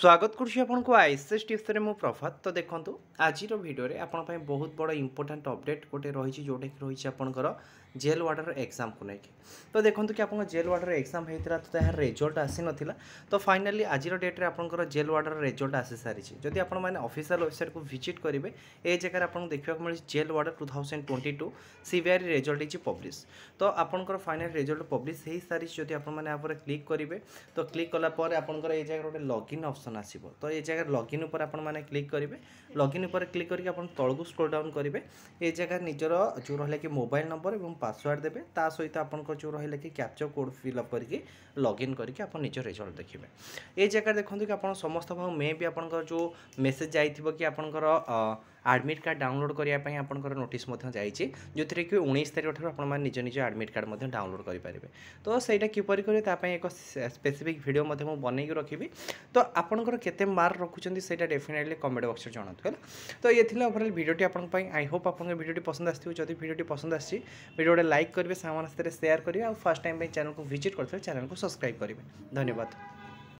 স্বাগত করছি আপনার আইসিএস টিপসরে মু প্রভাত তো দেখুন আজির ভিডিওরে আপনার বহুত বড় ইম্পর্টাট অপডেট গোটে রয়েছে যেটা কি রয়েছে আপনার জেল ওয়ার্ডর এক্সাম কু নেই তো দেখুন কি আপনার জেল ওয়ার্ডর এক্সাম হয়েছিল তো তার রেজল্ট আসি নথিলা তো ফাইনালি আজির ডেট্রে আপনার জেল ওয়ার্ডর রেজল্ট আসি সারিছে যদি আপনার অফিসিয়াল ওয়েবসাইট কু ভিজিট করবে এই জায়গায় আপনার দেখা মিলছে jail warder two thousand twenty two CBI result হয়েছে পব্লিশ তো আপনার ফাইনাল রেজল্ট পব্লিশ হয়ে সারিছে যদি আপনার উপরে ক্লিক করবে তো ক্লিক কলাপরে আপনার এই জায়গায় গোটে লগ ইন অপসন অপসନ୍ আসব তো এই জায়গায় লগইন উপরে আপনার ক্লিক করবে লগইন উপরে ক্লিক করি আপনার তলক স্ক্রোল ডাউন করবে এই জায়গায় নিজের যে রহলে কি মোবাইল নম্বর এবং পাসওয়ার্ড দেবে তা সহিত আপনার যে রহলে কি ক্যাপচর কোড ফিল অপ করি লগইন করি আপনার নিজ রেজল্ট দেখবে এই জায়গায় দেখুন কি আপনার সমস্ত মে বি আপনার যে মেসেজ যাই কি আপনার ଆଡ଼ମିଟ୍ କାର୍ଡ଼ ଡାଉନଲୋଡ଼୍ କରିବା ପାଇଁ ଆପଣଙ୍କର ନୋଟିସ୍ ମଧ୍ୟ ଯାଇଛି ଯେଉଁଥିରେ କି ଉଣେଇଶ ତାରିଖଠାରୁ ଆପଣମାନେ ନିଜ ନିଜ ଆଡ଼ମିଟ୍ କାର୍ଡ଼ ମଧ୍ୟ ଡାଉନଲୋଡ଼୍ କରିପାରିବେ ତ ସେଇଟା କିପରି କରିବେ ତା ପାଇଁ ଏକ ସ୍ପେସିଫିକ୍ ଭିଡ଼ିଓ ମଧ୍ୟ ମୁଁ ବନେଇକି ରଖିବି ତ ଆପଣଙ୍କର କେତେ ମାର୍କ ରଖୁଛନ୍ତି ସେଇଟା ଡେଫିନେଟଲି କମେଣ୍ଟ ବକ୍ସରେ ଜଣାନ୍ତୁ ହେଲା ତ ଇଏ ଥିଲା ଓଭରଅଲ୍ ଭିଡ଼ିଓଟି ଆପଣଙ୍କ ପାଇଁ ଆଇ ହୋପ୍ ଆପଣଙ୍କ ଭିଡ଼ିଓଟି ପସନ୍ଦ ଆସିଥିବ ଯଦି ଭିଡ଼ିଓଟି ପସନ୍ଦ ଆସିଛି ଭିଡ଼ିଓଟା ଲାଇକ୍ କରିବେ ସାଙ୍ଗମାନଙ୍କ ସାଥିରେ ସେୟାର କରିବେ ଆଉ ଫାର୍ଷ୍ଟ ଟାଇମ୍ ପାଇଁ ଚ୍ୟାନେଲକୁ ଭିଜିଟ୍ କରିଥିଲେ ଚ୍ୟାନେଲକୁ ସବସ୍କ୍ରାଇବ୍ କରିବେ ଧନ୍ୟବାଦ